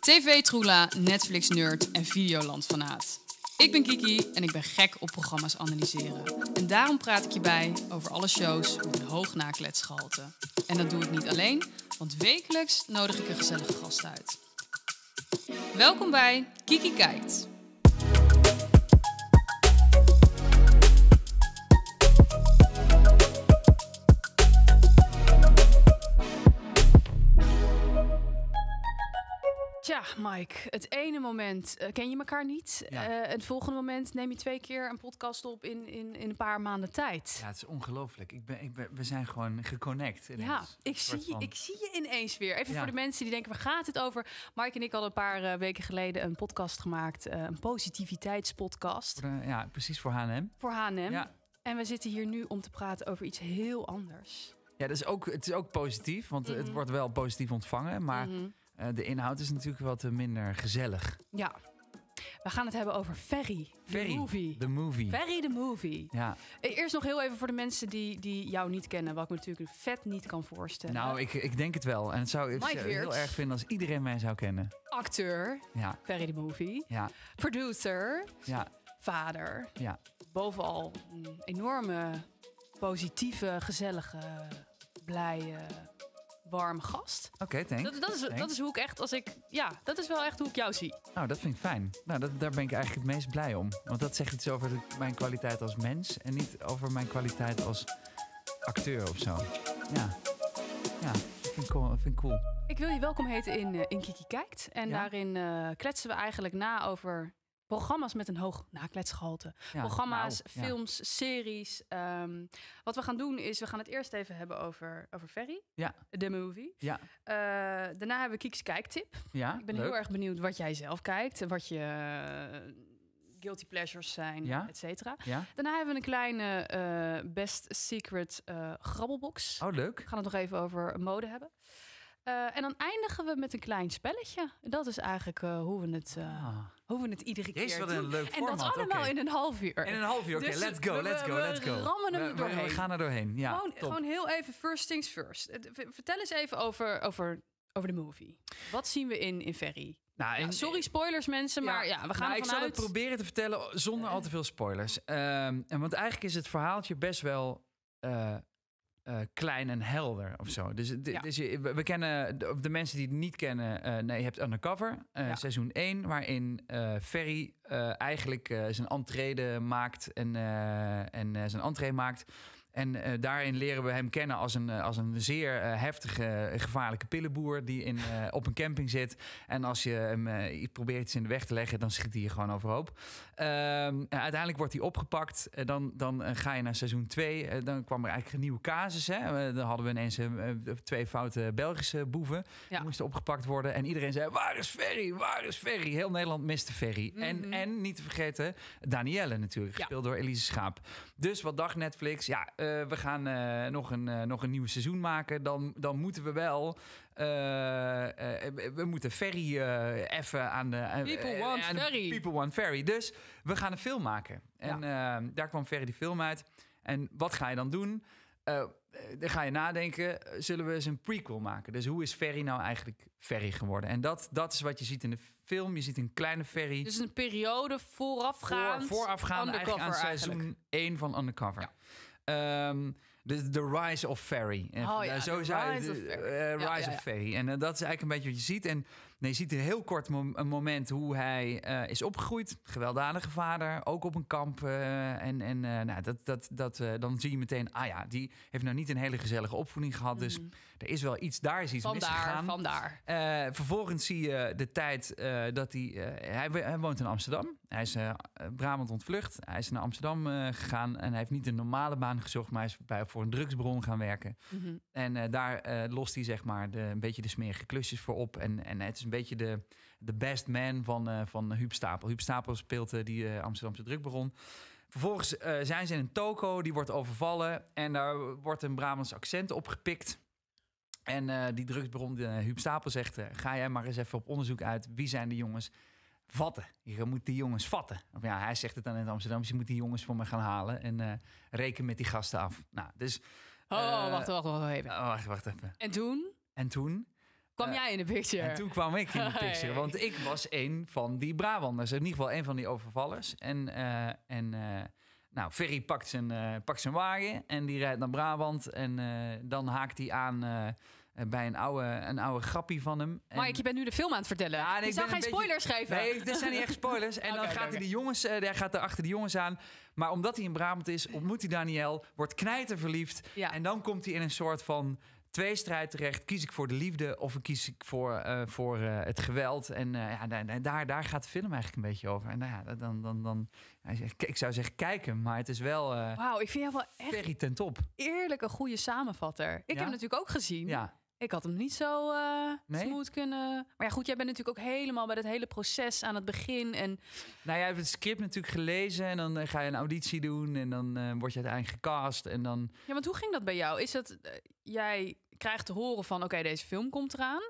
TV-troela, Netflix-nerd en Videoland van Ik ben Kiki en ik ben gek op programma's analyseren. En daarom praat ik je bij over alle shows met een hoog nakletsgehalte. En dat doe ik niet alleen, want wekelijks nodig ik een gezellige gast uit. Welkom bij Kiki Kijkt. Mike, het ene moment eh, ken je elkaar niet. Eh, het volgende moment neem je twee keer een podcast op in, in, in een paar maanden tijd. Ja, het is ongelooflijk. Ik ben, we zijn gewoon geconnect. Ja, ik zie, ik zie je ineens weer. Even voor de mensen die denken, waar gaat het over? Mike en ik hadden een paar eh, weken geleden een podcast gemaakt. een positiviteitspodcast. ja, precies voor H&M. Voor H&M. Ja. En we zitten hier nu om te praten over iets heel anders. Ja, dat is ook, het is ook positief, want het mhm. wordt wel positief ontvangen. Maar mhm. Eh, de inhoud is natuurlijk wat eh, minder gezellig. Ja. We gaan het hebben over Ferry, the movie. The movie. Ferry the movie. Ja. Eh, eerst nog heel even voor de mensen die, die jou niet kennen, wat ik me natuurlijk vet niet kan voorstellen. Nou, ik, ik denk het wel. En het zou ik heel erg vinden als iedereen mij zou kennen. Acteur, ja. Ferry the movie. Ja. Producer, ja. vader. Ja. Bovenal een enorme, positieve, gezellige, blije warm gast. Oké, okay, Dat, dat, is, dat is hoe ik echt, als ik, ja, dat is wel echt hoe ik jou zie. Nou, dat vind ik fijn. Nou, dat, daar ben ik eigenlijk het meest blij om. Want dat zegt iets over mijn kwaliteit als mens en niet over mijn kwaliteit als acteur of zo. Ja, ja, vind ik cool. vind ik cool. Ik wil je welkom heten in, eh, in Kiki Kijkt. En daarin uh, kletsen we eigenlijk na over programma's met een hoog nakletsgehalte, programma's, films, series. Ehm, wat we gaan doen is, we gaan het eerst even hebben over, over Ferry. Ja. De movie. Ja. Eh, daarna hebben we Kieks Kijktip. Ja, ik ben heel erg benieuwd wat jij zelf kijkt. Wat je eh, guilty pleasures zijn, ja? et cetera. Ja? Daarna hebben we een kleine eh, Best Secret uh, grabbelbox. Oh, leuk. We gaan het nog even over mode hebben. Eh, en dan eindigen we met een klein spelletje. Dat is eigenlijk eh, hoe, we het, eh, ah. hoe we het iedere keer doen. En dat allemaal in een half uur. In een half uur, oké. let's go, let's go, let's go. We rammen hem doorheen. We gaan er doorheen, ja. Gewoon, gewoon, heel even first things first. Vertel eens even over, over, over de movie. Wat zien we in, in Ferry? Nou, sorry spoilers mensen, maar ja, we gaan nou, Ik zal het proberen te vertellen zonder al te veel spoilers. Ehm, want eigenlijk is het verhaaltje best wel... Eh, klein en helder of zo. Dus, we, kennen, de, mensen die het niet kennen, eh, nee, je hebt Undercover, eh, seizoen 1, waarin Ferry eigenlijk zijn entree maakt en, en zijn entree maakt en eh, daarin leren we hem kennen als een, eh, als een zeer eh, heftige, gevaarlijke pillenboer die in, op een camping zit. En als je hem probeert iets in de weg te leggen, dan schiet hij je gewoon overhoop. Ehm, uiteindelijk wordt hij opgepakt. dan dan ga je naar seizoen 2. dan kwam er eigenlijk een nieuwe casus. Hè? dan hadden we ineens twee foute Belgische boeven. Die moesten opgepakt worden. En iedereen zei, waar is Ferry? Waar is Ferry? Heel Nederland miste Ferry. en, mhm. en niet te vergeten, Danielle natuurlijk. Gespeeld door Elise Schaap. Dus wat dacht Netflix? Ja, eh, we gaan eh, nog, een, eh, nog een nieuw seizoen maken. Dan, dan moeten we wel. we moeten Ferry even aan de. people, want Ferry. people want Ferry. Dus we gaan een film maken. En daar kwam Ferry die film uit. En wat ga je dan doen? dan ga je nadenken, zullen we eens een prequel maken? Dus hoe is Ferry nou eigenlijk Ferry geworden? En dat, dat is wat je ziet in de film. Je ziet een kleine Ferry. Dus een periode voorafgaand, Voor, voorafgaand eigenlijk aan seizoen 1 van Undercover. Ja. Um, de, Rise of Ferry. En oh, zo zei Rise, of, eh, rise of Ferry. En eh, dat is eigenlijk een beetje wat je ziet. En Nee, je ziet een heel kort een moment hoe hij eh, is opgegroeid. Gewelddadige vader, ook op een kamp. Eh, en en eh, nou, dat, dat, dat, dan zie je meteen, ah ja, die heeft nou niet een hele gezellige opvoeding gehad. Dus mhm. er is wel iets, daar is iets vandaar, misgegaan. Vandaar, vandaar. vervolgens zie je de tijd dat hij, hij, hij... woont in Amsterdam. Hij is Brabant ontvlucht. Hij is naar Amsterdam gegaan en hij heeft niet een normale baan gezocht... maar hij is bij, voor een drugsbron gaan werken. Mhm. En daar lost hij zeg maar de, een beetje de smerige klusjes voor op. En, en het is een beetje de, de best man van, uh, van Huub Stapel. Huub Stapel speelt eh, die eh, Amsterdamse drukbaron. Vervolgens zijn ze in een toko, die wordt overvallen. En daar wordt een Brabants accent opgepikt. En die drugsbron, Huub Stapel, zegt... ga jij maar eens even op onderzoek uit. Wie zijn de jongens? vatten. Je moet die jongens vatten. Of ja, hij zegt het dan in het Amsterdam. je moet die jongens voor me gaan halen en uh, reken met die gasten af. Nou, dus. Oh, wacht, wacht, wacht even. Oh, wacht even. En toen? En toen kwam jij in de picture? En toen kwam ik in de oh, picture, want ik was een van die Brabanders. In ieder geval een van die overvallers. En, eh, en eh, nou, Ferry pakt zijn, uh, pakt zijn wagen en die rijdt naar Brabant. En dan haakt hij aan bij een oude, een oude grappie van hem. Maar ik je bent nu de film aan het vertellen. Ja, nee, ik zal geen spoilers geven. Nee, dit zijn niet echt spoilers. En dan gaat hij de jongens, daar gaat hij achter de jongens aan. Maar omdat hij in Brabant is, ontmoet hij Daniel, wordt knijter verliefd. Ja. En dan komt hij in een soort van twee strijd terecht. Kies ik voor de liefde of kies ik voor, eh, voor eh, het geweld? En uh, ja, daar, daar gaat de film eigenlijk een beetje over. En nou ja, dan, dan, dan, ik zou zeggen kijken, maar het is wel... Wauw, ik vind jou wel echt... Ferry top. Eerlijk een goede samenvatter. Ik heb heb natuurlijk ook gezien. Ja. Ik had hem niet zo uh, smooth kunnen. Maar ja, goed, jij bent natuurlijk ook helemaal bij dat hele proces aan het begin. En... Nou, jij hebt het script natuurlijk gelezen en dan eh, ga je een auditie doen en dan eh, word je uiteindelijk gecast en dan. Ja, want hoe ging dat bij jou? Is dat jij krijgt te horen van, oké, deze film komt eraan.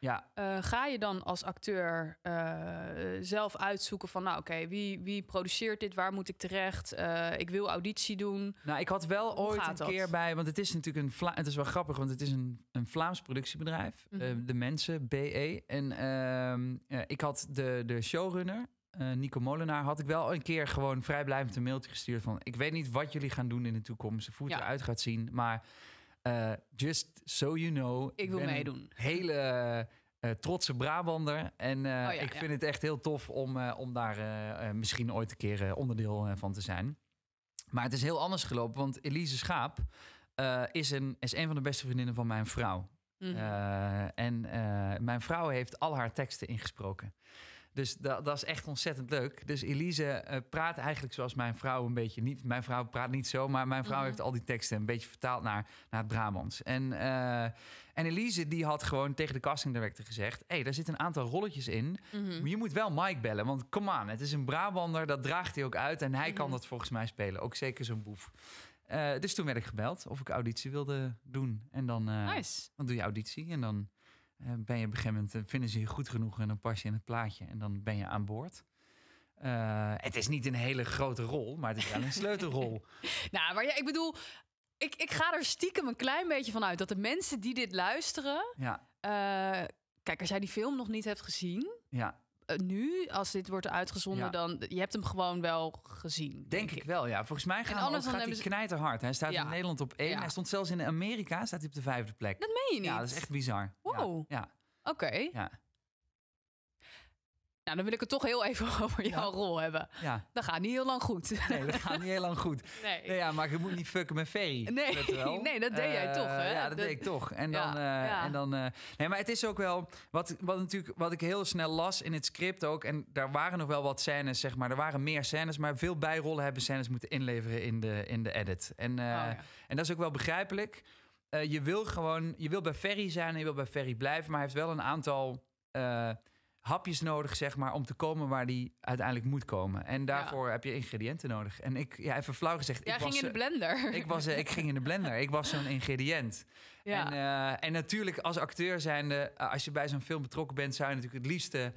Ja. Eh, ga je dan als acteur eh, zelf uitzoeken van, nou oké, wie, wie produceert dit? Waar moet ik terecht? Eh, ik wil auditie doen. Nou, ik had wel ooit een keer bij, want het is natuurlijk een, het is wel grappig, want het is een, een Vlaams productiebedrijf, mhm. De Mensen, BE. En ehm, ik had de, de showrunner, Nico Molenaar, had ik wel een keer gewoon vrijblijvend een mailtje gestuurd van, ik weet niet wat jullie gaan doen in de toekomst, hoe het ja. eruit gaat zien, maar eh, just so you know. Ik wil meedoen. Hele eh, trotse Brabander. En eh, oh ik vind het echt heel tof om, om daar misschien ooit een keer onderdeel van te zijn. Maar het is heel anders gelopen, want Elise Schaap is, een, is een van de beste vriendinnen van mijn vrouw. Mhm. en mijn vrouw heeft al haar teksten ingesproken. Dus dat, dat, is echt ontzettend leuk. Dus Elise eh, praat eigenlijk zoals mijn vrouw een beetje niet. Mijn vrouw praat niet zo, maar mijn vrouw mhm. heeft al die teksten een beetje vertaald naar, naar het Brabants. En, uh, en Elise die had gewoon tegen de casting gezegd: hey, daar zitten een aantal rolletjes in. Mhm. Je moet wel Mike bellen, want kom aan, het is een Brabander, dat draagt hij ook uit. En hij mhm. kan dat volgens mij spelen. Ook zeker zo'n boef. Eh, dus toen werd ik gebeld of ik auditie wilde doen. En dan, dan doe je auditie en dan eh, ben je op een gegeven moment, eh, vinden ze je goed genoeg en dan pas je in het plaatje en dan ben je aan boord. Eh, het is niet een hele grote rol, maar het is wel een sleutelrol. nou, maar ja, ik bedoel, ik, ik ga er stiekem een klein beetje van uit dat de mensen die dit luisteren. Ja. kijk, als jij die film nog niet hebt gezien. Ja. Eh, nu, als dit wordt uitgezonden, dan... Je hebt hem gewoon wel gezien. Denk, ik. wel, ja. Volgens mij gaan anders gaat hij ze... knijterhard. Hij staat in Nederland op één. Hij stond zelfs in Amerika, staat hij op de vijfde plek. Dat meen je niet? Ja, dat is echt bizar. Wow. Ja. Oké. Ja. Nou, dan wil ik het toch heel even over jouw rol hebben. Ja. Dat gaat niet heel lang goed. Nee, dat gaat niet heel lang goed. Nee. ja, maar je moet niet fucken met Ferry. Nee, dat, Nee, dat deed jij eh, toch, hè? Ja, dat, deed ik toch. En dan... Eh, en dan eh, nee, maar het is ook wel... Wat, wat, natuurlijk, wat ik heel snel las in het script ook... en daar waren nog wel wat scènes, zeg maar. Er waren meer scènes, maar veel bijrollen hebben scènes moeten inleveren in de, in de edit. En, oh, en dat is ook wel begrijpelijk. je wil gewoon... Je wil bij Ferry zijn en je wil bij Ferry blijven... maar hij heeft wel een aantal hapjes nodig, zeg maar, om te komen waar die uiteindelijk moet komen. En daarvoor heb je ingrediënten nodig. En ik, ja, even flauw gezegd. Jij ik ging was, in de eh, blender. Ik, was, eh, ik ging in de blender. Ik was zo'n ingrediënt. Ja. En, eh, en, natuurlijk, als acteur zijnde, als je bij zo'n film betrokken bent, zou je natuurlijk het liefste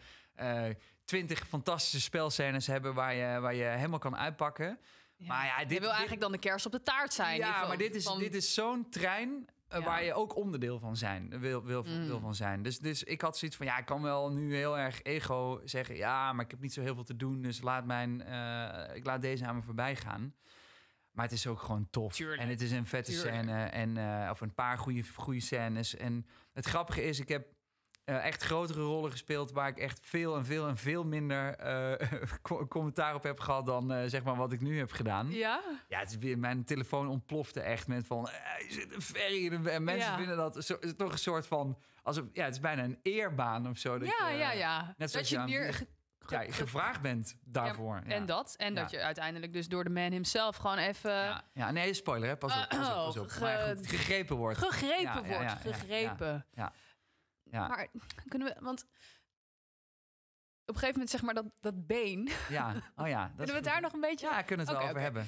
twintig fantastische spelscènes hebben waar je, waar je helemaal kan uitpakken. Maar ja, dit je wil eigenlijk dan de kerst op de taart zijn. Ja, maar dit is, dit is zo'n trein eh, waar je ook onderdeel van zijn, wil, wil, mm. wil van zijn. Dus, dus ik had zoiets van, ja, ik kan wel nu heel erg ego zeggen... ja, maar ik heb niet zo heel veel te doen, dus laat mijn, eh, ik laat deze aan me voorbij gaan. Maar het is ook gewoon tof. En het is een vette scène en, eh, of een paar goede, goede scènes. En het grappige is, ik heb eh, echt grotere rollen gespeeld. Waar ik echt veel en veel en veel minder eh, commentaar op heb gehad dan eh, zeg maar wat ik nu heb gedaan. Ja. Ja, het is weer, mijn telefoon ontplofte echt met van. je zit een ferry. En mensen vinden dat zo, toch een soort van. Alsof, ja, het is bijna een eerbaan of zo. Dat ja, je, ja, ja. Net dat je, meer. gevraagd bent daarvoor. Ja, en dat. En dat je uiteindelijk dus door de man himself gewoon even... Ja, ja nee, spoiler hè. Pas op, pas op, pas op. Goed, gegrepen wordt. Oh, gegrepen wordt, gegrepen. Ja, ja. Maar kunnen we, want op een gegeven moment zeg maar dat, dat been. Ja, oh ja. Dat kunnen we daar nog een beetje... Ja, kunnen we het wel over hebben.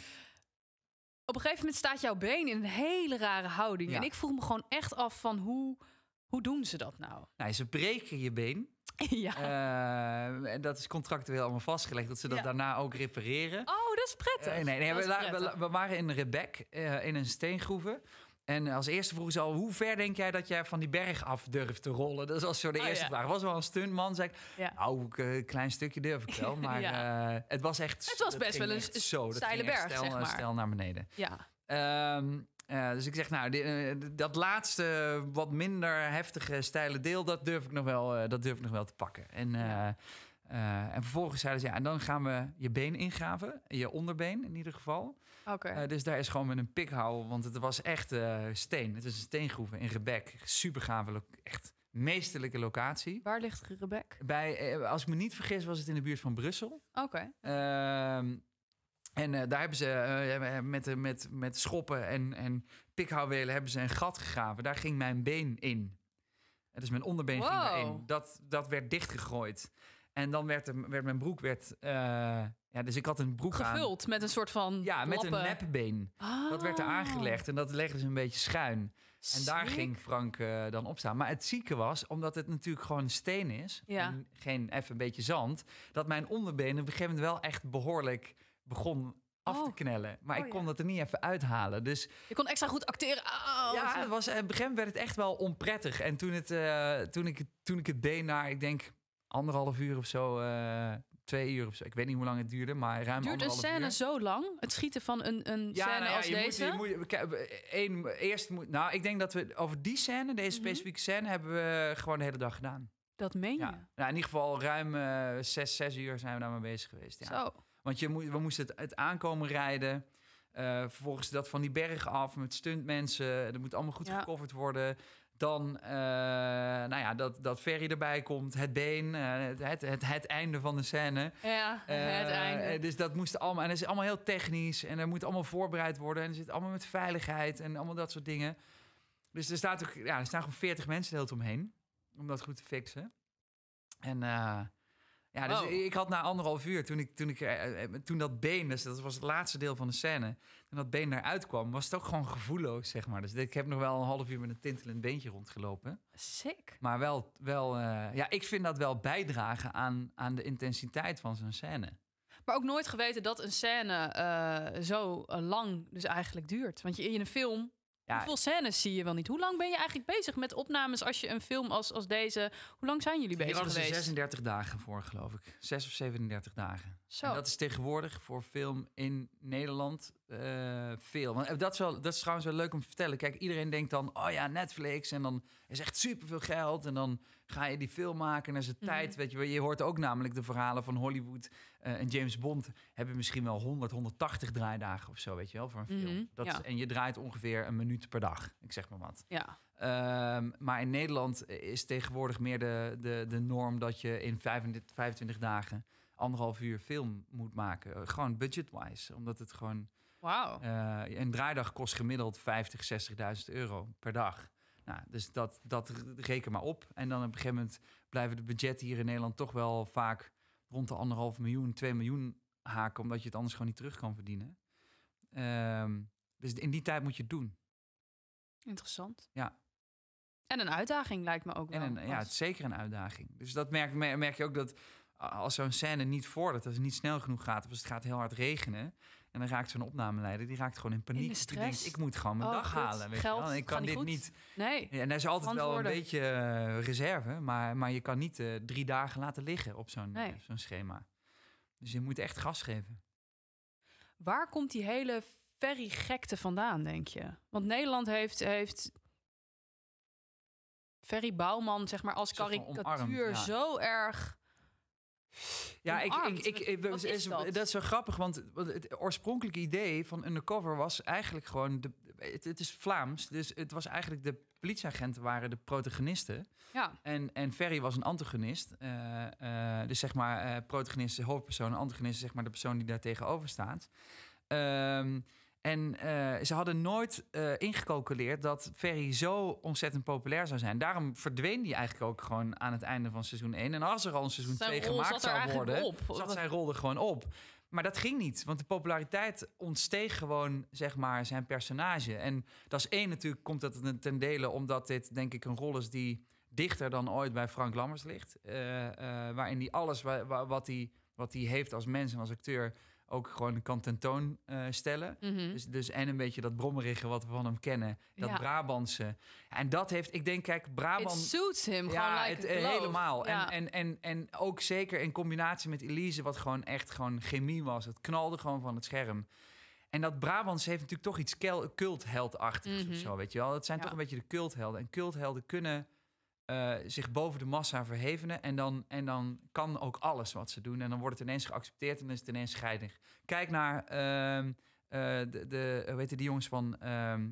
Op een gegeven moment staat jouw been in een hele rare houding. En ik vroeg me gewoon echt af van hoe, hoe doen ze dat nou? Nou, ze breken je been. Ja. Eh, en dat is contractueel allemaal vastgelegd, dat ze dat daarna ook repareren. Oh, dat is prettig. Eh, nee, nee, we, waren in Rebek, eh, in een steengroeven. En als eerste vroeg ze al, hoe ver denk jij dat jij van die berg af durft te rollen? Dat was zo de oh, eerste ja. vraag. was wel een stuntman, zei ik. Nou, een eh, klein stukje durf ik wel. Maar eh, het was echt... Het was best wel een zo, steile berg, stel, Stel naar beneden. Ja. Ehm, eh, dus ik zeg, nou, dat laatste wat minder heftige steile deel... dat durf ik nog wel, dat durf ik nog wel te pakken. En... en vervolgens zeiden ze, ja, en dan gaan we je been ingraven. Je onderbeen in ieder geval. Eh, dus daar is gewoon met een pikhouw, want het was echt eh, steen. Het is een steengroeven in Rebek. Super gave, echt meesterlijke locatie. Waar ligt Rebek? Bij, eh, als ik me niet vergis, was het in de buurt van Brussel. Oké. Ehm, en daar hebben ze met, met, met schoppen en, en pikhouwelen hebben ze een gat gegraven. Daar ging mijn been in. is mijn onderbeen wow. ging erin. Dat, dat werd dichtgegooid. En dan werd, er, werd mijn broek werd, eh, ja, dus ik had een broek gevuld met een soort van. Ja, met een nepbeen. Dat werd er oh. aangelegd en dat legde ze een beetje schuin. En daar ging Frank eh, dan op staan. Maar het zieke was, omdat het natuurlijk gewoon steen is, en geen even een beetje zand, dat mijn onderbeen op een gegeven moment wel echt behoorlijk begon af te oh. knellen. Maar oh, ik kon dat er niet even uithalen. Dus je kon extra goed acteren. ja, het was, op een gegeven moment werd het echt wel onprettig. En toen, het, eh, toen, ik, toen ik het deed naar, ik denk anderhalf uur of zo, eh, twee uur of zo. Ik weet niet hoe lang het duurde, maar ruim Duurt een scène zo lang? Het schieten van een, een ja, scène nou ja, als je deze? Moet, je moet, een, eerst moet, nou, ik denk dat we over die scène, deze mhm. specifieke scène, hebben we gewoon de hele dag gedaan. Dat meen je? Ja. Nou, in ieder geval ruim uh, zes, zes uur zijn we daarmee bezig geweest. Zo. Want je moet, we moesten het, het aankomen rijden. Uh, vervolgens dat van die berg af met stuntmensen. Dat moet allemaal goed ja. worden. Dan, eh, nou ja, dat, dat Ferry erbij komt, het been, eh, het, het, het, einde van de scène. Ja, het eh, einde. Dus dat moest allemaal, en dat is allemaal heel technisch. En er moet allemaal voorbereid worden. En er zit allemaal met veiligheid en allemaal dat soort dingen. Dus er, staat ook, ja, er staan gewoon 40 mensen de hele tijd omheen. Om dat goed te fixen. En ja, dus oh. ik had na anderhalf uur, toen, ik, toen, ik, eh, eh, eh, toen dat been, dus dat was het laatste deel van de scène, toen dat been eruit kwam, was het ook gewoon gevoelloos, zeg maar. Dus ik heb nog wel een half uur met een tintelend beentje rondgelopen. Sick. Maar wel, wel ja, ik vind dat wel bijdragen aan, aan de intensiteit van zo'n scène. Maar ook nooit geweten dat een scène zo lang dus eigenlijk duurt. Want je, in een film Hoeveel scènes zie je wel niet? Hoe lang ben je eigenlijk bezig met opnames als je een film als, als deze... Hoe lang zijn jullie bezig geweest? 36 dagen voor, geloof ik. 6 of 37 dagen. Zo. En dat is tegenwoordig voor film in Nederland eh, veel. Want eh, dat is, wel, dat is trouwens wel leuk om te vertellen. Kijk, iedereen denkt dan, oh ja, Netflix. En dan is echt superveel geld. En dan ga je die film maken naar zijn tijd. Mhm. Weet je, je hoort ook namelijk de verhalen van Hollywood eh, en James Bond. Hebben misschien wel 100, 180 draaidagen of zo, weet je wel, voor een film. Mhm, dat en je draait ongeveer een minuut per dag, ik zeg maar wat. Ja. Ehm, maar in Nederland is tegenwoordig meer de, de, de norm dat je in 25, 25 dagen anderhalf uur film moet maken. Eh, gewoon budget-wise. Omdat het gewoon. Eh, een draaidag kost gemiddeld 50, 60.000 euro per dag. Nou, dus dat, dat reken maar op. En dan op een gegeven moment blijven de budgetten hier in Nederland toch wel vaak rond de anderhalf miljoen, 2 miljoen haken, omdat je het anders gewoon niet terug kan verdienen. Ehm, dus in die tijd moet je het doen. Interessant. Ja. En een uitdaging lijkt me ook wel. En ja, het zeker een uitdaging. Dus dat merk, merk je ook dat als zo'n scène niet voordat, als het niet snel genoeg gaat, of als het gaat heel hard regenen, en dan raakt zo'n opnameleider, die raakt gewoon in paniek. stress. ik moet gewoon mijn oh, dag halen. Geld, Ik kan dit niet. Nee. en er is altijd wel een beetje eh, reserve. Maar, maar je kan niet eh, drie dagen laten liggen op zo'n eh, zo'n schema. Dus je moet echt gas geven. Waar komt die hele ferry gekte vandaan, denk je? Want Nederland heeft, heeft Ferry Bouwman, zeg maar, als karikatuur zo erg ja, ik, ik, ik, is, dat? is zo grappig, want het oorspronkelijke idee van undercover was eigenlijk gewoon... De, het, is Vlaams, dus het was eigenlijk de politieagenten waren de protagonisten. Ja. En, en Ferry was een antagonist. Eh, eh, dus zeg maar, uh, protagonist hoofdpersoon, antagonist zeg maar de persoon die daar tegenover staat. Ehm, en eh, ze hadden nooit uh, ingecalculeerd dat Ferry zo ontzettend populair zou zijn. Daarom verdween die eigenlijk ook gewoon aan het einde van seizoen 1. En als er al een seizoen 2 gemaakt zou worden, op. zat zijn rol er gewoon op. Maar dat ging niet, want de populariteit ontsteeg gewoon, zeg maar, zijn personage. En dat is één natuurlijk, komt dat ten dele omdat dit, denk ik, een rol is die dichter dan ooit bij Frank Lammers ligt. Eh, waarin hij alles wat hij wat hij heeft als mens en als acteur ook gewoon kan tentoonstellen. Eh, uh, mm -hmm. dus, dus, en een beetje dat brommerige wat we van hem kennen. Dat ja. Brabantse. En dat heeft, ik denk, kijk, Brabant... It suits him, ja, eh, gewoon Helemaal. En, en, en, en ook zeker in combinatie met Elise, wat gewoon echt gewoon chemie was. Het knalde gewoon van het scherm. En dat Brabantse heeft natuurlijk toch iets cultheldachtigs of mhm. zo, weet je wel. Dat zijn toch een beetje de culthelden. En culthelden kunnen eh, zich boven de massa verhevenen. En dan, en dan kan ook alles wat ze doen. En dan wordt het ineens geaccepteerd en is het ineens scheidig. Kijk naar ehm, eh, de, de, weet je, die jongens van ehm,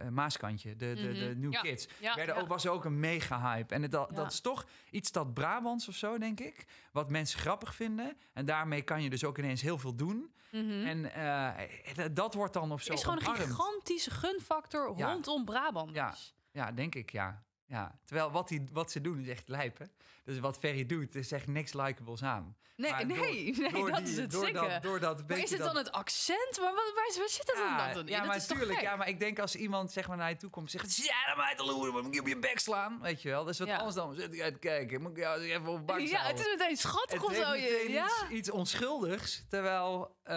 eh, Maaskantje, de, de, de mhm. New Kids. Ja, Ook, was ook een mega hype. En dat, dat is toch iets dat Brabants of zo, denk ik. Wat mensen grappig vinden. En daarmee kan je dus ook ineens heel veel doen. Mhm. En dat wordt dan of zo. Het is gewoon een gigantische gunfactor rondom Brabant. Ja. ja, denk ik, ja. Ja, terwijl wat, die, wat ze doen is echt lijpen. Dus wat Ferry doet, is echt niks likables aan. Nee, nee, nee, dat is het door Dat, door dat maar is het dan het accent? Maar waar, waar, waar zit dat dan? dan? Ja, ja dat maar natuurlijk. Ja, maar ik denk als iemand zeg maar, naar je toe komt zegt... Ja, dan te loeren, maar moet je op je bek slaan. Weet je wel, dat is wat anders dan... Zit ik uitkijken, moet ik even op Ja, het is meteen schattig of zo. ja. Iets, iets, onschuldigs, terwijl eh,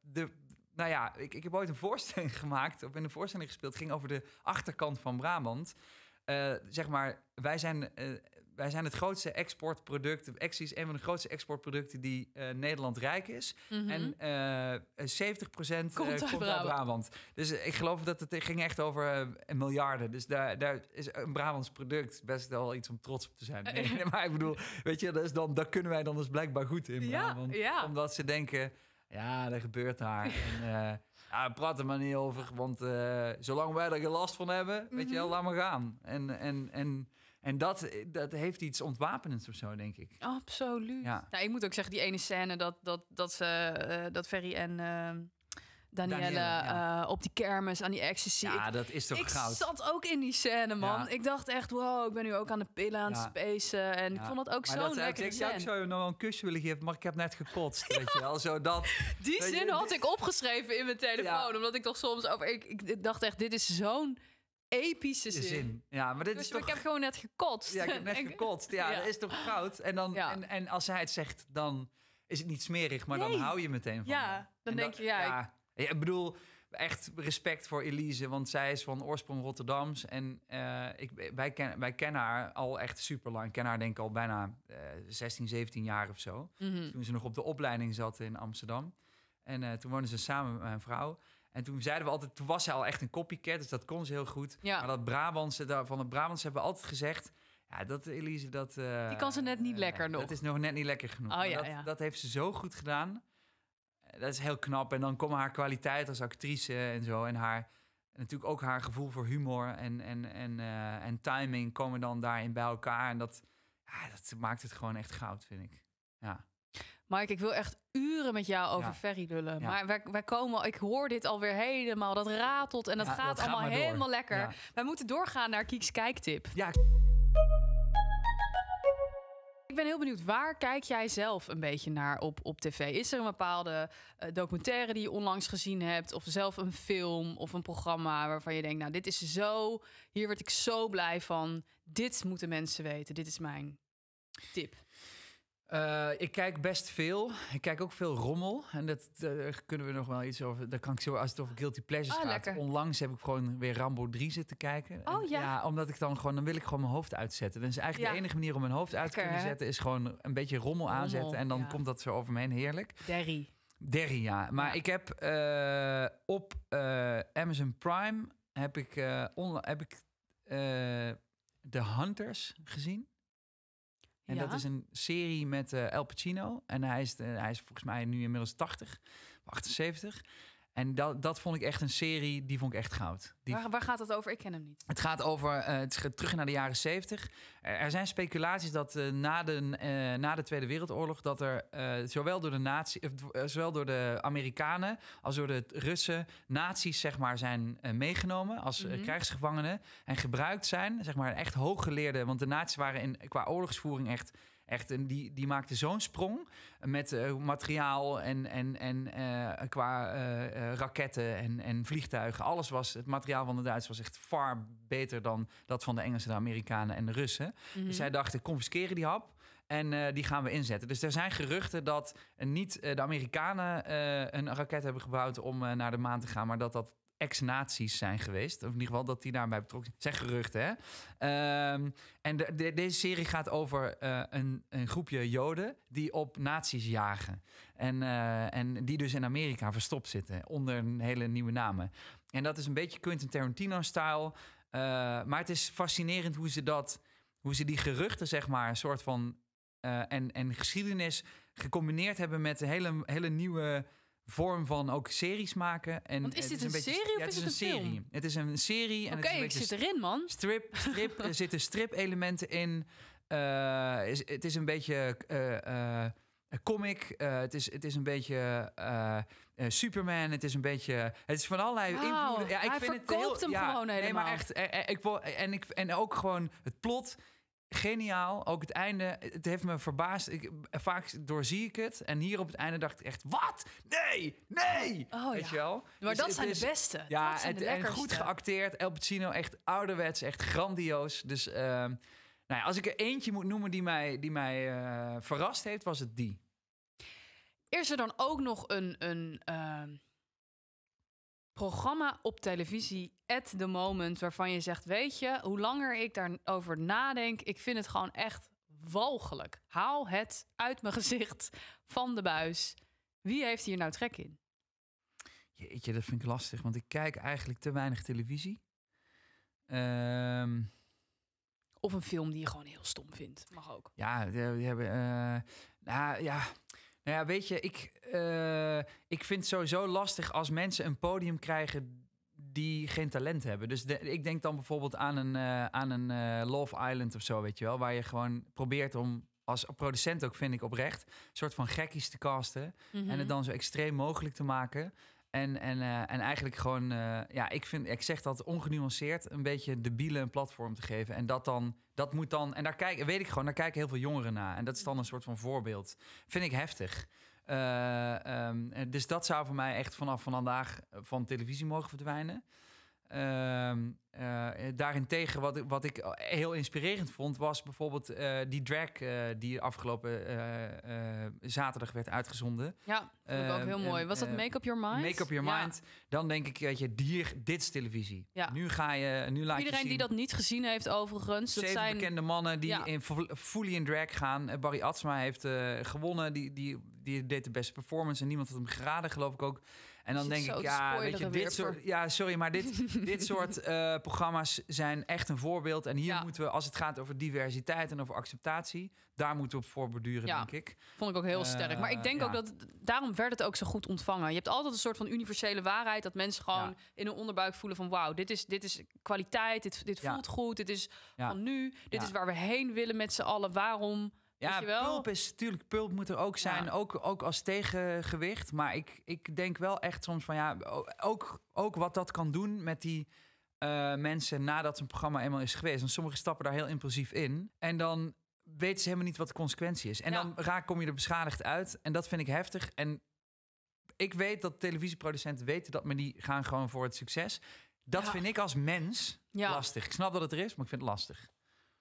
de... Nou ja, ik, ik heb ooit een voorstelling gemaakt, of in een voorstelling gespeeld. Het ging over de achterkant van Brabant. Eh, zeg maar, wij zijn, eh, wij zijn het grootste exportproduct. Exie is een van de grootste exportproducten die eh, Nederland rijk is. Mhm. En 70% komt, uit, Brabant. Dus ik geloof dat het ging echt over miljarden. Dus daar, daar is een Brabants product best wel iets om trots op te zijn. Nee, maar ik bedoel, weet je, dat is dan, daar kunnen wij dan dus blijkbaar goed in Brabant. Ja, Omdat ze denken, ja, er gebeurt daar. En, ja, praat er maar niet over. Want eh, zolang wij er geen last van hebben, weet je wel, mhm. laat maar gaan. En, en, en, en dat, dat heeft iets ontwapenends of zo, denk ik. Absoluut. Ja. Nou, ik moet ook zeggen, die ene scène dat, dat, dat, ze, eh, dat Ferry en... Eh, Danielle, eh, op die kermis, aan die ecstasy. Ja, dat is toch goud. Ik zat ook in die scène, man. Ik dacht echt, wow, ik ben nu ook aan de pillen aan het spacen. En ik vond dat ook zo lekkere ik, Ik zou je nog wel een kusje willen geven, maar ik heb net gekotst, weet je wel. Zo dat, die zin had ik opgeschreven in mijn telefoon. Omdat ik toch soms over... Ik, dacht echt, dit is zo'n epische zin. Ja, maar dit dus is toch... ik heb gewoon net gekotst. Ja, ik heb net gekotst. Ja, dat is toch goud. En, dan, en, en als hij het zegt, dan is het niet smerig, maar dan hou je meteen van. Ja, dan, denk je, ja, ik bedoel, echt respect voor Elise, want zij is van oorsprong Rotterdams. En eh, ik, wij, wij kennen haar al echt super lang. Ik ken haar denk ik al bijna 16, eh, 17 jaar of zo. Mhm. Toen ze nog op de opleiding zat in Amsterdam. En eh, toen woonden ze samen met mijn vrouw. En toen zeiden we altijd, toen was ze al echt een copycat, dus dat kon ze heel goed. Maar dat Brabantse, van de Brabants hebben we altijd gezegd... Ja, dat Elise, dat... Die kan ze net niet lekker nog. Dat is nog net niet lekker genoeg. Oh, dat, ja. dat heeft ze zo goed gedaan dat is heel knap. En dan komen haar kwaliteit als actrice en zo. En haar, natuurlijk ook haar gevoel voor humor en, en, en, eh, en timing komen dan daarin bij elkaar. En dat, ja, dat maakt het gewoon echt goud, vind ik. Ja. Mike, ik wil echt uren met jou over ja. ferry lullen. Maar wij, wij, komen, ik hoor dit alweer helemaal. Dat ratelt en dat gaat allemaal helemaal lekker. Wij moeten doorgaan naar Kieks Kijktip. Ja. Ik ben heel benieuwd, waar kijk jij zelf een beetje naar op, op tv? Is er een bepaalde eh, documentaire die je onlangs gezien hebt? Of zelf een film of een programma waarvan je denkt... nou, dit is zo... hier word ik zo blij van. Dit moeten mensen weten. Dit is mijn tip. Eh, ik kijk best veel. Ik kijk ook veel rommel. En dat eh, kunnen we nog wel iets over. Daar kan ik zo als het over Guilty Pleasures ah, gaat. Onlangs heb ik gewoon weer Rambo 3 zitten kijken. Oh ja. Omdat ik dan gewoon. Dan wil ik gewoon mijn hoofd uitzetten. Dus eigenlijk de enige manier om mijn hoofd uit te kunnen zetten. is gewoon een beetje rommel, aanzetten. En dan komt dat zo over me heen. Heerlijk. Derry. Derry, ja. Maar ik heb eh, op Amazon Prime. heb ik, heb ik The Hunters gezien. En ja. dat is een serie met El eh, Pacino. En hij is, hij is volgens mij nu inmiddels 80, 78. En dat, dat vond ik echt een serie, die vond ik echt goud. Waar, waar, gaat het over? Ik ken hem niet. Het gaat over, eh, het gaat terug naar de jaren zeventig. Er zijn speculaties dat eh, na, de, eh, na de Tweede Wereldoorlog... dat er zowel, door de nazi, zowel door de Amerikanen als door de Russen... nazi's zeg maar, zijn meegenomen als mhm. krijgsgevangenen... en gebruikt zijn, zeg maar echt hooggeleerden. want de nazi's waren in, qua oorlogsvoering echt Echt, en die, die maakte zo'n sprong met eh, materiaal en, en, en eh, qua eh, raketten en, en vliegtuigen. Alles was, het materiaal van de Duitsers was echt far beter dan dat van de Engelsen, de Amerikanen en de Russen. Mhm. Dus zij dachten, confisceren die hap en die gaan we inzetten. Dus er zijn geruchten dat niet de Amerikanen een raket hebben gebouwd om naar de maan te gaan, maar dat dat ex-nazi's zijn geweest. Of in ieder geval dat die daarbij betrokken zijn. Zijn geruchten, hè? Ehm, en de, de, deze serie gaat over eh, een, een, groepje Joden die op nazi's jagen. En, eh, en die dus in Amerika verstopt zitten onder een hele nieuwe namen. En dat is een beetje Quentin tarantino stijl Uh, eh, maar het is fascinerend hoe ze dat... Hoe ze die geruchten, zeg maar, een soort van... en, en geschiedenis gecombineerd hebben met een hele, hele nieuwe vorm van ook series maken. En Want is dit een, serie beetje, of is het, het een, een serie? Het is een serie. Oké, ik zit erin, man. Strip, strip, er zitten strip-elementen in. Eh, het is een beetje eh, eh, comic. het, is, het is een beetje Superman. Het is een beetje. Het is van allerlei invloeden. Ja, ik Hij vind het heel, hem gewoon helemaal. Nee, maar echt. En, en, ik, en ook gewoon het plot geniaal. Ook het einde, het heeft me verbaasd. Ik, vaak doorzie ik het. En hier op het einde dacht ik echt, wat? Nee, nee! Oh, Weet je wel? Maar dus dat zijn de beste. Ja, het, de en goed geacteerd. El Pacino echt ouderwets, echt grandioos. Dus ehm, nou ja, als ik er eentje moet noemen die mij, die mij eh, verrast heeft, was het die. Is er dan ook nog een... een ehm, programma op televisie at the moment waarvan je zegt: Weet je, hoe langer ik daarover nadenk, ik vind het gewoon echt walgelijk. Haal het uit mijn gezicht van de buis. Wie heeft hier nou trek in? Jeetje, dat vind ik lastig, want ik kijk eigenlijk te weinig televisie. Ehm, of een film die je gewoon heel stom vindt. Mag ook. Ja, die hebben. Eh, nou ja nou ja, weet je, ik, eh, ik vind het sowieso lastig als mensen een podium krijgen die geen talent hebben. Dus ik denk dan bijvoorbeeld aan een, eh, aan een eh, Love Island of zo, weet je wel. Waar je gewoon probeert om als producent ook, vind ik oprecht, een soort van gekkies te casten. En het mhm. dan zo extreem mogelijk te maken. En, en, eh, en eigenlijk gewoon, eh, ja, ik, vind, ik zeg dat ongenuanceerd, een beetje de een platform te geven. En dat dan, dat moet dan, en daar kijk, weet ik gewoon, daar kijken heel veel jongeren naar. En dat is dan een soort van voorbeeld. Vind ik heftig. Eh, ehm, dus dat zou voor mij echt vanaf vandaag van televisie mogen verdwijnen. Ehm, eh, daarentegen, wat, wat ik heel inspirerend vond, was bijvoorbeeld eh, die drag eh, die afgelopen zaterdag werd uitgezonden. Ja, vond ik ook ehm, heel mooi. Was dat Make Up Your Mind? Make Up Your Mind. Dan denk ik, dat je, dier, dit is televisie. Nu ga je, nu laat Iedereen die dat niet gezien heeft overigens. Dat zijn bekende mannen die in fully in drag gaan. Barry Atsma heeft gewonnen. Die, die, die deed de beste performance en niemand had hem geraden, geloof ik ook. En dan denk ik, ja, dit soort, ja, sorry, maar dit, dit soort eh, programma's zijn echt een voorbeeld. En hier moeten we, als het gaat over diversiteit en over acceptatie, daar moeten we op voorborduren, denk ik. Vond ik ook heel eh, sterk. Maar ik denk ook dat daarom werd het ook zo goed ontvangen. Je hebt altijd een soort van universele waarheid dat mensen gewoon in hun onderbuik voelen van, wauw, dit is, dit is kwaliteit, dit, dit voelt goed, dit is van nu, dit is waar we heen willen met z'n allen. Waarom? Ja, pulp is natuurlijk, pulp moet er ook zijn, ook, ook als tegengewicht. Maar ik, ik denk wel echt soms van ja, ook, ook wat dat kan doen met die eh, mensen nadat een programma eenmaal is geweest. En sommigen stappen daar heel impulsief in. En dan weten ze helemaal niet wat de consequentie is. En dan raak, kom je er beschadigd uit. En dat vind ik heftig. En ik weet dat televisieproducenten weten dat, maar die gaan gewoon voor het succes. Dat vind ik als mens lastig. Ik snap dat het er is, maar ik vind het lastig.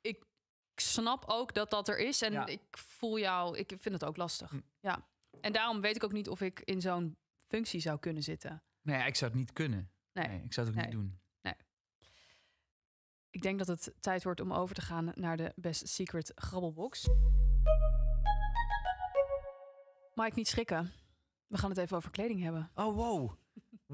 Ik ik snap ook dat dat er is. En ik voel jou, ik vind het ook lastig. Hm. Ja. En daarom weet ik ook niet of ik in zo'n functie zou kunnen zitten. Nee, ik zou het niet kunnen. Nee, ik zou het ook niet doen. Nee. Ik denk dat het tijd wordt om over te gaan naar de Best Secret Grabbelbox. ik niet schrikken. We gaan het even over kleding hebben. Oh, wow.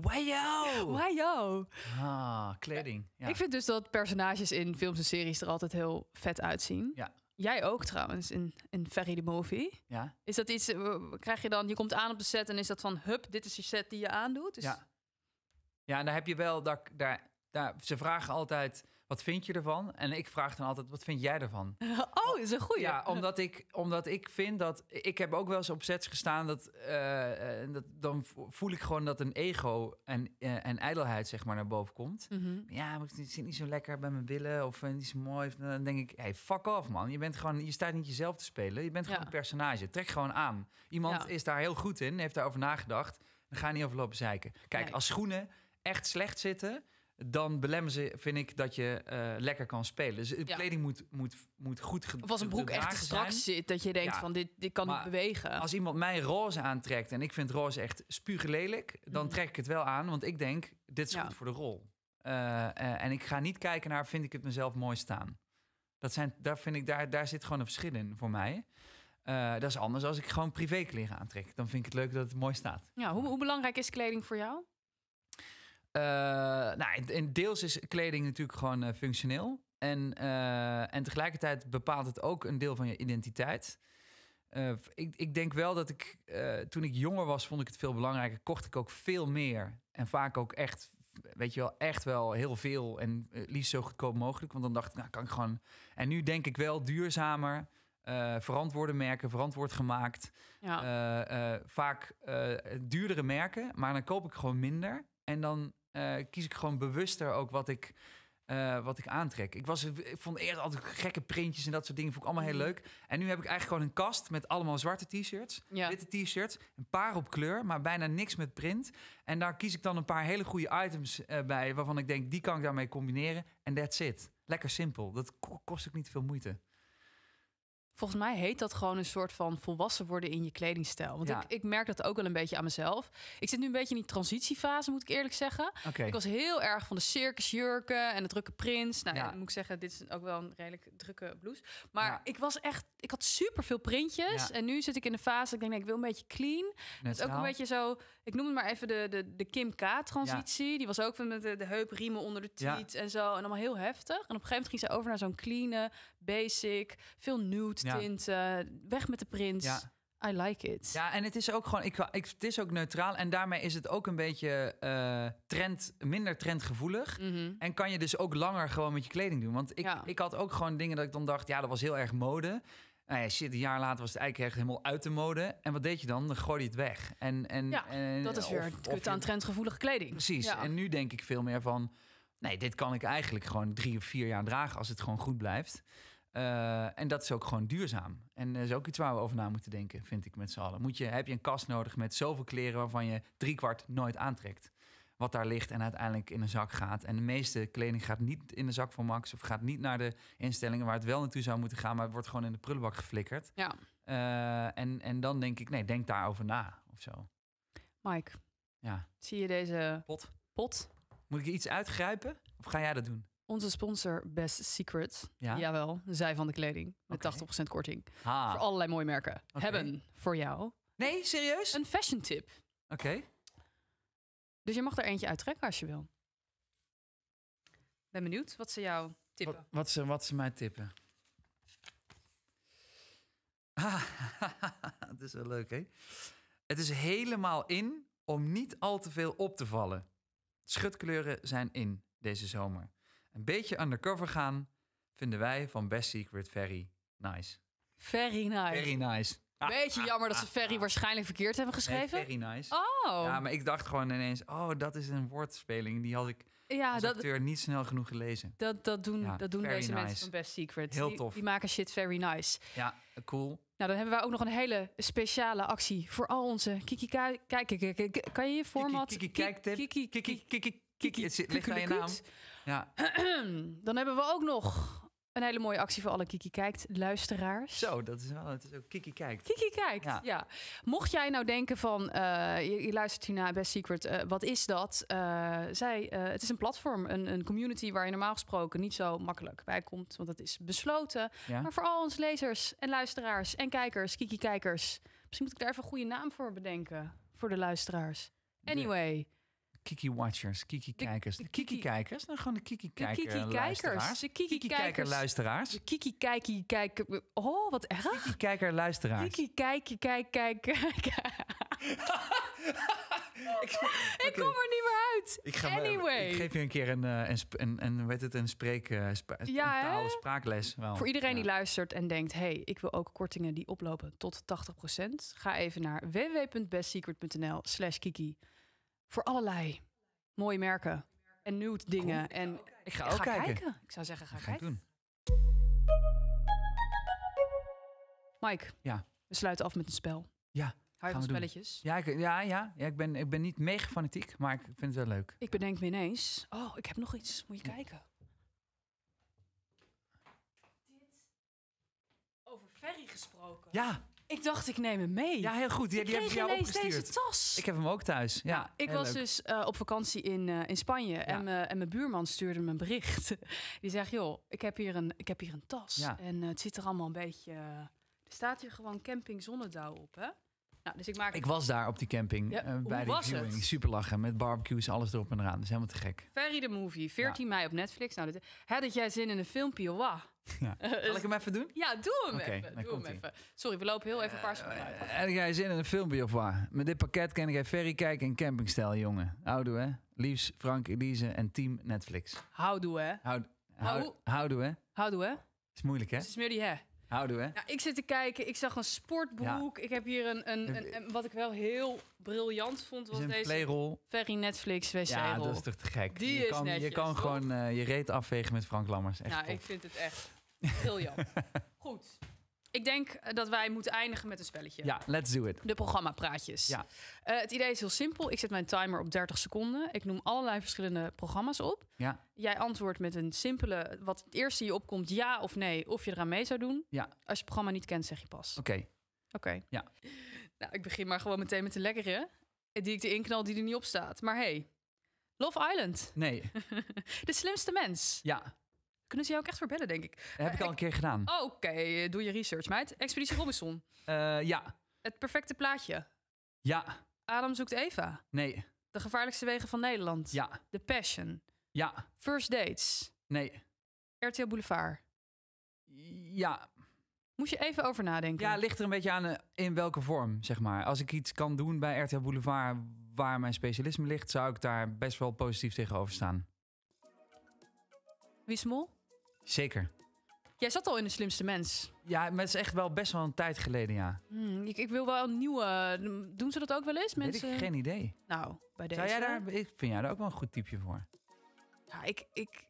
Wajo! Wajo! Ah, kleding. Eh, ja. Ik vind dus dat personages in films en series er altijd heel vet uitzien. Ja. Jij ook trouwens, in, in Ferry the Movie. Ja. Is dat iets, eh, krijg je dan, je komt aan op de set en is dat van, hup, dit is je set die je aandoet? Dus... Ja. Ja, en daar heb je wel, dat daar, daar, ze vragen altijd, wat vind je ervan? En ik vraag dan altijd, wat vind jij ervan? Oh, is een goeie. Ja, omdat ik, omdat ik vind dat... Ik heb ook wel eens op sets gestaan dat, eh, eh, dat... Dan voel ik gewoon dat een ego en, eh, en ijdelheid zeg maar naar boven komt. Mhm. Ja, het zit niet zo lekker bij mijn billen of uh, niet zo mooi. Dan denk ik, hey, fuck off man. Je, bent gewoon, je staat niet jezelf te spelen. Je bent gewoon een personage. Trek gewoon aan. Iemand is daar heel goed in, heeft daarover nagedacht. Dan ga niet over lopen zeiken. Kijk, als schoenen echt slecht zitten dan belemmeren ze, vind ik, dat je eh, lekker kan spelen. Dus de eh, kleding moet, moet, moet goed gedaan Of als een broek echt strak zit, dat je denkt van dit, dit kan niet bewegen. Als iemand mij roze aantrekt en ik vind roze echt spuuglelijk... dan mhm. trek ik het wel aan, want ik denk, dit is goed voor de rol. Eh, en ik ga niet kijken naar, vind ik het mezelf mooi staan. Dat zijn, daar, vind ik, daar, daar zit gewoon een verschil in voor mij. dat is anders als ik gewoon privé kleding aantrek. Dan vind ik het leuk dat het mooi staat. Ja, hoe, hoe belangrijk is kleding voor jou? Eh, nou, in deels is kleding natuurlijk gewoon eh, functioneel. En, eh, en tegelijkertijd bepaalt het ook een deel van je identiteit. ik, ik, denk wel dat ik, toen ik jonger was, vond ik het veel belangrijker. Kocht ik ook veel meer. En vaak ook echt, weet je wel, echt wel heel veel. En liefst zo goedkoop mogelijk. Want dan dacht ik, nou kan ik gewoon. En nu denk ik wel duurzamer. verantwoorde merken, verantwoord gemaakt. Ja. vaak duurdere merken, maar dan koop ik gewoon minder. En dan eh, kies ik gewoon bewuster ook wat ik, eh, wat ik aantrek. Ik, was, ik vond eerder altijd gekke printjes en dat soort dingen. Vond ik allemaal heel mhm. leuk. En nu heb ik eigenlijk gewoon een kast met allemaal zwarte t-shirts. Witte t-shirts. Een paar op kleur, maar bijna niks met print. En daar kies ik dan een paar hele goede items eh, bij. Waarvan ik denk, die kan ik daarmee combineren. En that's it. Lekker simpel. Dat kost ook niet veel moeite. Volgens mij heet dat gewoon een soort van volwassen worden in je kledingstijl. Want ik, ik merk dat ook wel een beetje aan mezelf. Ik zit nu een beetje in die transitiefase, moet ik eerlijk zeggen. Ik was heel erg van de circusjurken en de drukke prins. Nou ja. moet ik zeggen, dit is ook wel een redelijk drukke blouse. Maar ik was echt, ik had super veel printjes. En nu zit ik in de fase, ik denk, ik wil een beetje clean. Het is ook een beetje zo, ik noem het maar even de, de, de Kim K-transitie. Die was ook met de, de heupriemen onder de tweet en zo. En allemaal heel heftig. En op een gegeven moment ging ze over naar zo'n clean, basic, veel nude tinten, eh, weg met de prins. I like it. Ja, en het is ook gewoon, ik, ik, het is ook neutraal. En daarmee is het ook een beetje eh, trend, minder trendgevoelig. Mhm. En kan je dus ook langer gewoon met je kleding doen. Want ik, ja. ik had ook gewoon dingen dat ik dan dacht, ja, dat was heel erg mode. Nou ja, shit, een jaar later was het eigenlijk echt helemaal uit de mode. En wat deed je dan? Dan gooi je het weg. En, en, ja, eh, dat is weer of, het aan trendgevoelige kleding. Precies. Ja. En nu denk ik veel meer van... nee, dit kan ik eigenlijk gewoon drie of vier jaar dragen... als het gewoon goed blijft. Eh, en dat is ook gewoon duurzaam. En dat is ook iets waar we over na moeten denken, vind ik met z'n allen. Moet je, heb je een kast nodig met zoveel kleren waarvan je driekwart nooit aantrekt? Wat daar ligt en uiteindelijk in een zak gaat. En de meeste kleding gaat niet in de zak van Max of gaat niet naar de instellingen waar het wel naartoe zou moeten gaan, maar het wordt gewoon in de prullenbak geflikkerd. Ja. Eh, en, en dan denk ik, nee, denk daarover na of zo. Mike, ja. zie je deze pot? pot? Moet ik iets uitgrijpen of ga jij dat doen? Onze sponsor Best Secret, ja? jawel, zij van de kleding met 80% korting. Voor allerlei mooie merken. Hebben voor jou. Nee, serieus? Een fashion tip. Oké. Dus je mag er eentje uittrekken als je wil. Ben benieuwd wat ze jou tippen. Wat, ze, wat ze mij tippen. het is wel leuk, hè? Het is helemaal in om niet al te veel op te vallen. Schutkleuren zijn in deze zomer een beetje undercover gaan, vinden wij van Best Secret very nice. Very nice. Very nice. Beetje jammer dat ze Ferry waarschijnlijk verkeerd hebben geschreven. very nice. Oh. Ja, maar ik dacht gewoon ineens, oh, dat is een woordspeling. Die had ik ja, als acteur niet snel genoeg gelezen. Dat, dat doen, dat doen deze mensen van Best Secret. Heel die, tof. Die, maken shit very nice. Ja, cool. Nou, dan hebben wij ook nog een hele speciale actie voor al onze Kiki Kijk, Kan je je format? Kiki Kijk, Kiki Kiki Kiki Kiki Kiki Kiki ja. Dan hebben we ook nog een hele mooie actie voor alle Kiki Kijkt luisteraars. Zo, dat is wel, het is ook Kiki Kijkt. Kiki Kijkt, ja. Mocht jij nou denken van, eh, je, luistert hier naar Best Secret, eh, wat is dat? Eh, zij, het is een platform, een, een, community waar je normaal gesproken niet zo makkelijk bij komt, want het is besloten. Maar voor al onze lezers en luisteraars en kijkers, Kiki Kijkers, misschien moet ik daar even een goede naam voor bedenken, voor de luisteraars. Anyway. Kiki-watchers, Kiki-kijkers. De Kiki-kijkers? Nou, gewoon de kiki kijker De Kiki-kijker-luisteraars. De Kiki-kijkie-kijker... Oh, wat erg. Kiki-kijker-luisteraars. Kiki-kijkie-kijk-kijk. ik, kom er niet meer uit. Ik ga, anyway. Ik geef je een keer een, eh, een, een, weet het, een, spreek, eh, ja, een spraakles. Wel. Voor iedereen die luistert en denkt... hey, ik wil ook kortingen die oplopen tot 80%. Ga even naar www.bestsecret.nl slash kiki voor allerlei mooie merken en nude dingen. En ik ga ook kijken. Ik zou zeggen, ga, ga kijken. Doen. Mike, ja. we sluiten af met een spel. Ja. Hou je van spelletjes? Ja, ik, ja, ja, ja, ik, ben, ik ben niet mega fanatiek, maar ik vind het wel leuk. Ik bedenk me ineens, oh, ik heb nog iets. Moet je kijken. Dit over ferry gesproken. Ja. Ik dacht, ik neem hem mee. Ja, heel goed. Die, die heb jou opgestuurd. deze tas. Ik heb hem ook thuis. Ja, nou, ik was dus eh, op vakantie in, eh, in Spanje. En, eh, en mijn buurman stuurde me een bericht. Die zegt, joh, ik heb hier een, ik heb hier een tas. En het zit er allemaal een beetje... er staat hier gewoon camping zonnedouw op, hè? Nou, dus ik, maak... ik was daar op die camping eh, bij de viewing. superlachen Super lachen met barbecues, alles erop en eraan. Dat is helemaal te gek. Ferry the Movie, 14 mei op Netflix. Nou, Hè, jij zin in een filmpje? of Ja. Dus- Zal ik hem even doen? Ja, doe hem, even. Doe hem even. Sorry, we lopen heel even een paar eh, seconden uit. Eh, heb jij zin in een filmpje of wat? Met dit pakket ik jij ferry kijken en campingstijl, jongen. Houdoe, hè? Liefs, Frank, Elise en team Netflix. Houdoe, hè? houden hè? Houdoe, hè? Is moeilijk, hè? Het is meer die hè. Houden nou, we? ik zit te kijken, ik zag een sportbroek. Ik heb hier een, een, een, Wat ik wel heel briljant vond, was deze playrol. Ferry Netflix wc Ja, dat is toch te gek. Die je is kan, netjes, Je kan gewoon eh, je reet afvegen met Frank Lammers. Echt nou, ik vind het echt briljant. Goed. Ik denk eh, dat wij moeten eindigen met een spelletje. Ja, let's do it. De programmapraatjes. Ja. Eh, het idee is heel simpel. Ik zet mijn timer op 30 seconden. Ik noem allerlei verschillende programma's op. Ja. Jij antwoordt met een simpele, wat het eerste je opkomt, ja of nee, of je eraan mee zou doen. Ja. Als je het programma niet kent, zeg je pas. Oké. Oké. Ja. Nou, ik begin maar gewoon meteen met de lekkere. Die ik erin knal, die er niet op staat. Maar hey, Love Island. Nee. de slimste mens. Ja. Kunnen ze jou ook echt verbellen, denk ik. heb ik eh, al een keer gedaan. Oh, oké, eh, doe je research, meid. Expeditie Robinson. Eh, ja. Het perfecte plaatje. Ja. Adam zoekt Eva. Nee. De gevaarlijkste wegen van Nederland. Ja. The Passion. Ja. First Dates. Nee. RTL Boulevard. Ja. Moest je even over nadenken. Ja, ligt er een beetje aan in welke vorm, zeg maar. Als ik iets kan doen bij RTL Boulevard waar mijn specialisme ligt, zou ik daar best wel positief tegenover staan. Wie is mol? Zeker. Jij zat al in de slimste mens. Ja, maar het is echt wel best wel een tijd geleden, ja. Hmm, ik, ik wil wel een nieuwe. Eh, doen ze dat ook wel eens? Mensen? Weet geen idee. Nou, bij deze. Zou jij daar, ik vind jij daar ook wel een goed typeje voor. Ja, ik, ik,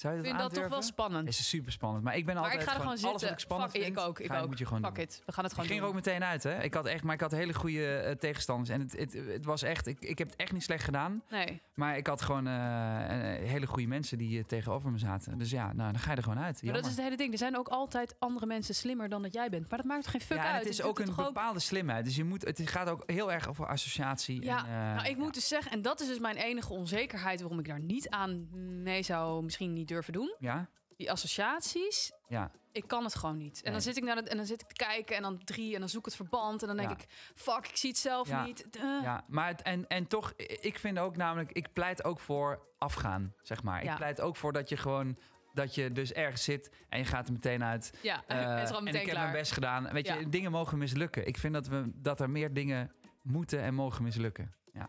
zou je dat vind dat toch wel spannend. Het is super spannend. Maar ik ben altijd ik alles wat ik spannend vind, Ik ook, ik ga, ook. Moet je gewoon We gaan het gewoon ik ging er ook meteen uit, hè? Ik had echt, maar ik had hele goede eh, tegenstanders. En het, het, was echt, ik, ik heb het echt niet slecht gedaan. Nee. Maar ik had gewoon eh, eh, hele goede mensen die tegenover me zaten. Dus ja, nou, dan ga je er gewoon uit. Ja. dat is het hele ding. Er zijn ook altijd andere mensen slimmer dan dat jij bent. Maar dat maakt geen fuck ja, uit. Het is ook een bepaalde slimheid. Dus je moet, het gaat ook heel erg over associatie. Ja, nou, ik moet dus zeggen, en dat is dus mijn enige onzekerheid waarom ik daar niet aan mee zou misschien niet durven doen. Ja. Die associaties. Ja. Ik kan het gewoon niet. En dan zit ik naar het, en dan zit ik te kijken en dan drie en dan zoek ik het verband en dan denk ik fuck, ik zie het zelf niet. Ja, maar het, en en toch ik vind ook namelijk ik pleit ook voor afgaan, zeg maar. Ik pleit ook voor dat je gewoon dat je dus ergens zit en je gaat er meteen uit. Ja, en eh, ik heb mijn best gedaan. Weet je, dingen mogen mislukken. Ik vind dat, we, dat er meer dingen moeten en mogen mislukken. Ja.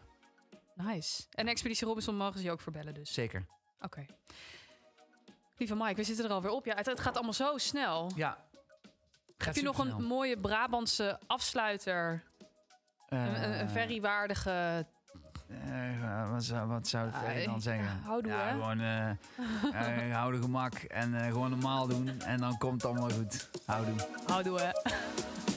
Nice. En Expeditie Robinson mogen ze je ook voor bellen dus? Zeker. Oké. Lieve Mike, we zitten er alweer op. Ja, het, gaat allemaal zo snel. Ja. Heb je nog een mooie Brabantse afsluiter? een, een, eh, eh, wat, zou, wat zou ah, ik dan zeggen? Houden, ja, Gewoon eh, uh, houden gemak en gewoon normaal doen. En dan komt het allemaal goed. Houden. Houden, we?